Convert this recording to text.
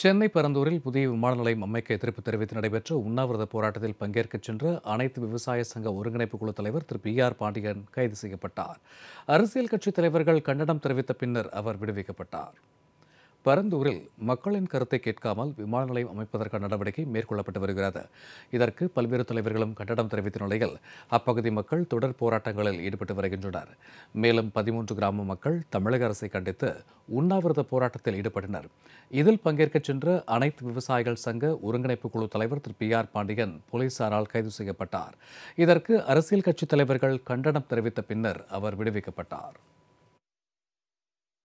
சென்னை பரந்தூரில் புதிய விமான நிலையம் அமைக்க எதிர்ப்பு தெரிவித்து நடைபெற்ற உண்ணாவிரத போராட்டத்தில் பங்கேற்கச் சென்ற அனைத்து விவசாய சங்க ஒருங்கிணைப்பு குழு தலைவர் திரு பி ஆர் பாண்டியன் கைது செய்யப்பட்டார் அரசியல் கட்சித் தலைவர்கள் கண்டனம் தெரிவித்த பின்னர் அவர் விடுவிக்கப்பட்டார் பரந்தூரில் மக்களின் கருத்தை கேட்காமல் விமான நிலையம் அமைப்பதற்கான நடவடிக்கை மேற்கொள்ளப்பட்டு வருகிறது இதற்கு பல்வேறு தலைவர்களும் கண்டனம் தெரிவித்த நிலையில் அப்பகுதி மக்கள் தொடர் போராட்டங்களில் ஈடுபட்டு வருகின்றனர் மேலும் பதிமூன்று கிராம மக்கள் தமிழக அரசை கண்டித்து உண்ணாவிரத போராட்டத்தில் ஈடுபட்டனர் இதில் பங்கேற்கச் சென்ற அனைத்து விவசாயிகள் சங்க ஒருங்கிணைப்பு குழு தலைவர் திரு பி ஆர் பாண்டியன் போலீசாரால் கைது செய்யப்பட்டார் இதற்கு அரசியல் கட்சித் தலைவர்கள் கண்டனம் தெரிவித்த பின்னர் அவர் விடுவிக்கப்பட்டார்